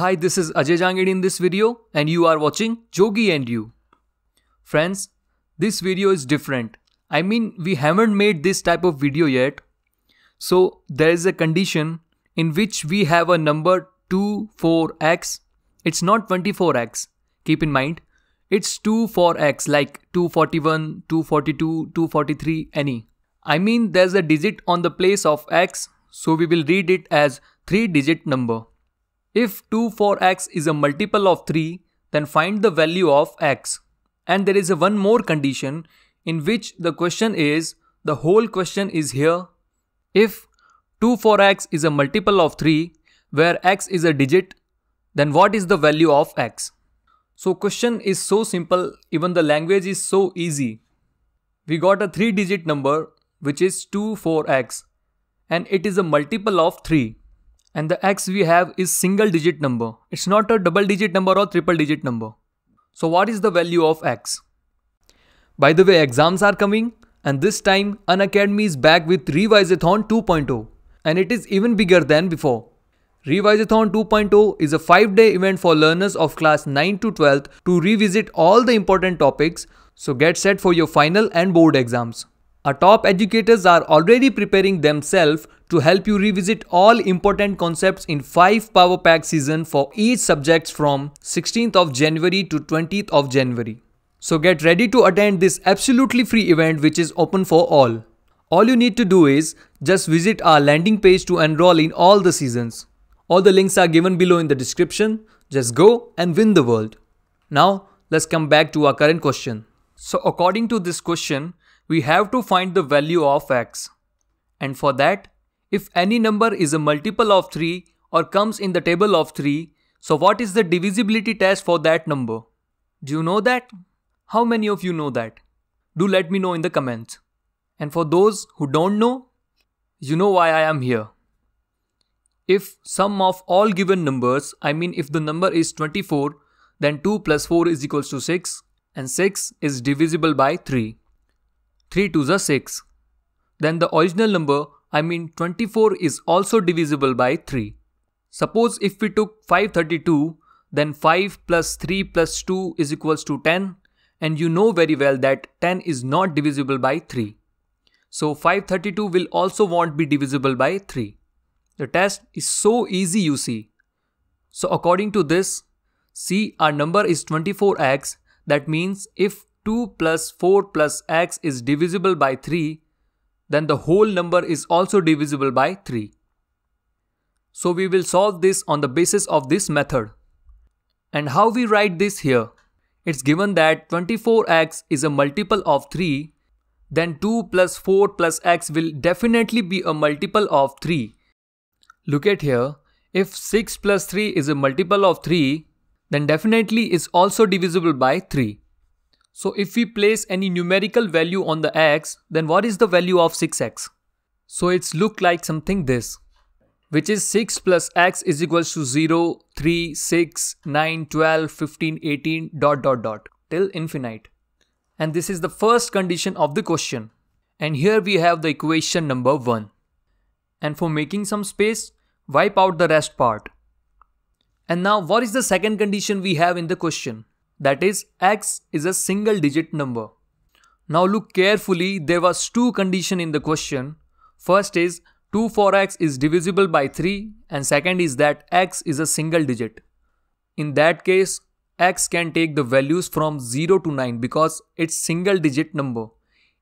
Hi, this is Ajay Janged in this video and you are watching Jogi and You. Friends, this video is different. I mean, we haven't made this type of video yet. So, there is a condition in which we have a number 2, 4x. It's not 24x. Keep in mind, it's 2, 4x like 241, 242, 243, any. I mean, there's a digit on the place of x, so we will read it as 3 digit number. If 2 for x is a multiple of 3, then find the value of x. And there is a one more condition in which the question is, the whole question is here. If 2 for x is a multiple of 3, where x is a digit, then what is the value of x? So question is so simple, even the language is so easy. We got a 3 digit number which is 2 4x and it is a multiple of 3 and the x we have is single digit number. It's not a double digit number or triple digit number. So what is the value of x? By the way, exams are coming and this time Unacademy is back with Reviseathon 2.0 and it is even bigger than before. Reviseathon 2.0 is a 5-day event for learners of class 9 to 12 to revisit all the important topics, so get set for your final and board exams. Our top educators are already preparing themselves to help you revisit all important concepts in 5 power pack season for each subjects from 16th of January to 20th of January. So get ready to attend this absolutely free event which is open for all. All you need to do is just visit our landing page to enroll in all the seasons. All the links are given below in the description. Just go and win the world. Now let's come back to our current question. So according to this question, we have to find the value of x. And for that, if any number is a multiple of 3 or comes in the table of 3, so what is the divisibility test for that number? Do you know that? How many of you know that? Do let me know in the comments. And for those who don't know, you know why I am here. If sum of all given numbers, I mean if the number is 24, then 2 plus 4 is equals to 6 and 6 is divisible by 3. 3 2s are 6. Then the original number, I mean 24 is also divisible by 3. Suppose if we took 532, then 5 plus 3 plus 2 is equals to 10 and you know very well that 10 is not divisible by 3. So 532 will also won't be divisible by 3. The test is so easy you see. So according to this, see our number is 24x that means if 2 plus 4 plus x is divisible by 3, then the whole number is also divisible by 3. So we will solve this on the basis of this method. And how we write this here? It's given that 24x is a multiple of 3, then 2 plus 4 plus x will definitely be a multiple of 3. Look at here, if 6 plus 3 is a multiple of 3, then definitely is also divisible by 3. So if we place any numerical value on the x, then what is the value of 6x? So it's look like something this, which is 6 plus x is equals to 0, 3, 6, 9, 12, 15, 18, dot dot dot till infinite. And this is the first condition of the question. And here we have the equation number 1. And for making some space, wipe out the rest part. And now what is the second condition we have in the question? That is, x is a single digit number. Now look carefully, there was two condition in the question. First is 2 for x is divisible by 3 and second is that x is a single digit. In that case, x can take the values from 0 to 9 because it's single digit number.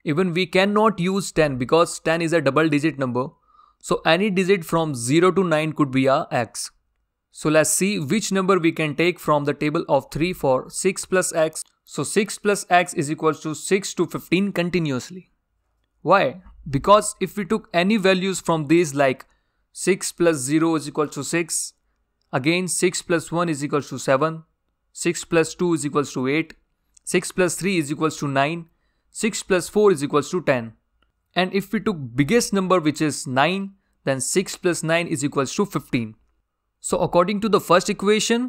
Even we cannot use 10 because 10 is a double digit number. So any digit from 0 to 9 could be a x. So let's see which number we can take from the table of 3 for 6 plus x. So 6 plus x is equals to 6 to 15 continuously. Why? Because if we took any values from these like 6 plus 0 is equal to 6, again 6 plus 1 is equal to 7, 6 plus 2 is equals to 8, 6 plus 3 is equals to 9, 6 plus 4 is equals to 10. And if we took biggest number which is 9, then 6 plus 9 is equals to 15. So according to the first equation,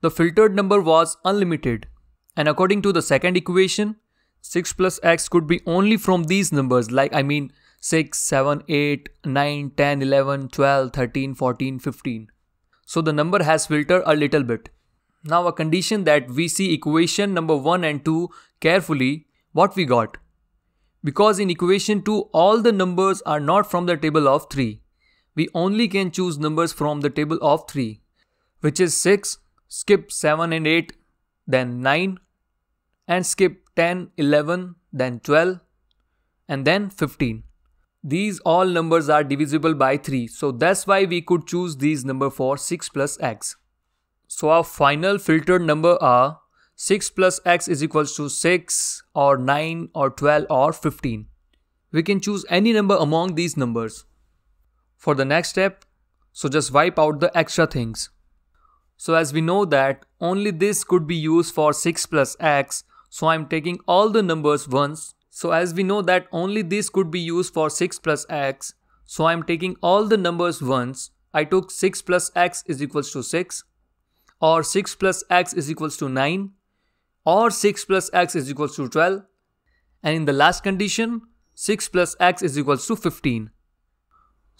the filtered number was unlimited. And according to the second equation, 6 plus x could be only from these numbers like I mean 6, 7, 8, 9, 10, 11, 12, 13, 14, 15. So the number has filtered a little bit. Now a condition that we see equation number 1 and 2 carefully, what we got? Because in equation 2 all the numbers are not from the table of 3 we only can choose numbers from the table of 3, which is 6, skip 7 and 8, then 9, and skip 10, 11, then 12, and then 15. These all numbers are divisible by 3, so that's why we could choose these number for 6 plus x. So our final filtered number are 6 plus x is equals to 6 or 9 or 12 or 15. We can choose any number among these numbers for the next step, so just wipe out the extra things. So as we know that only this could be used for 6 plus x, so I'm taking all the numbers once. So as we know that only this could be used for 6 plus x, so I'm taking all the numbers once. I took 6 plus x is equals to 6 or 6 plus x is equals to 9 or 6 plus x is equals to 12 and in the last condition 6 plus x is equals to 15.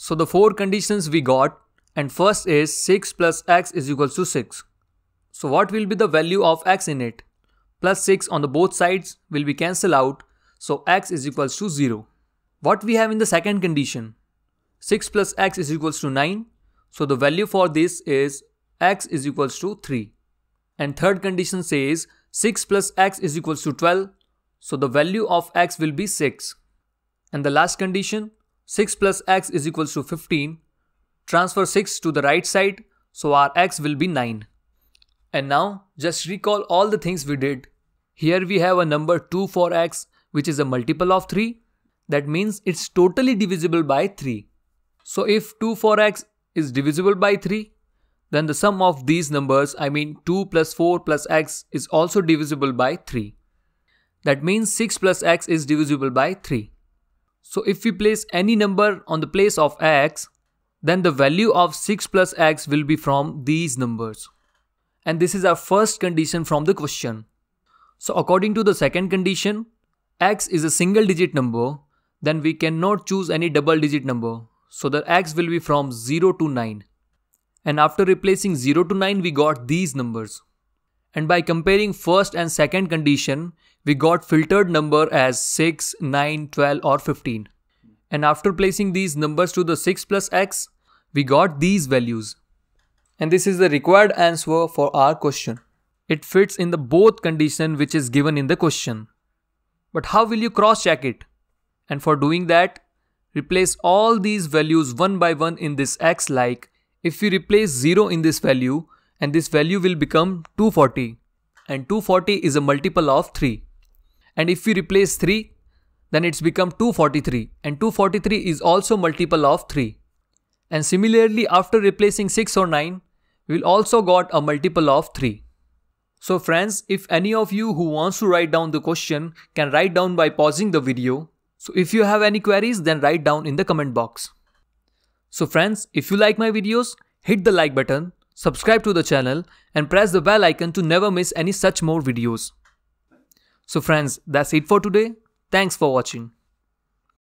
So the four conditions we got and first is 6 plus x is equal to 6. So what will be the value of x in it? Plus 6 on the both sides will be cancelled out so x is equals to 0. What we have in the second condition? 6 plus x is equals to 9 so the value for this is x is equals to 3. And third condition says 6 plus x is equals to 12 so the value of x will be 6. And the last condition 6 plus x is equals to 15. Transfer 6 to the right side, so our x will be 9. And now, just recall all the things we did. Here we have a number 2 for x, which is a multiple of 3. That means it's totally divisible by 3. So if 2 for x is divisible by 3, then the sum of these numbers, I mean 2 plus 4 plus x is also divisible by 3. That means 6 plus x is divisible by 3. So if we place any number on the place of x, then the value of 6 plus x will be from these numbers. And this is our first condition from the question. So according to the second condition, x is a single digit number, then we cannot choose any double digit number. So the x will be from 0 to 9. And after replacing 0 to 9, we got these numbers and by comparing first and second condition, we got filtered number as 6, 9, 12 or 15. And after placing these numbers to the 6 plus x, we got these values. And this is the required answer for our question. It fits in the both condition which is given in the question. But how will you cross check it? And for doing that, replace all these values one by one in this x like if we replace 0 in this value, and this value will become 240 and 240 is a multiple of 3 and if we replace 3 then it's become 243 and 243 is also multiple of 3 and similarly after replacing 6 or 9 we'll also got a multiple of 3 so friends if any of you who wants to write down the question can write down by pausing the video so if you have any queries then write down in the comment box so friends if you like my videos hit the like button subscribe to the channel and press the bell icon to never miss any such more videos. So friends, that's it for today. Thanks for watching.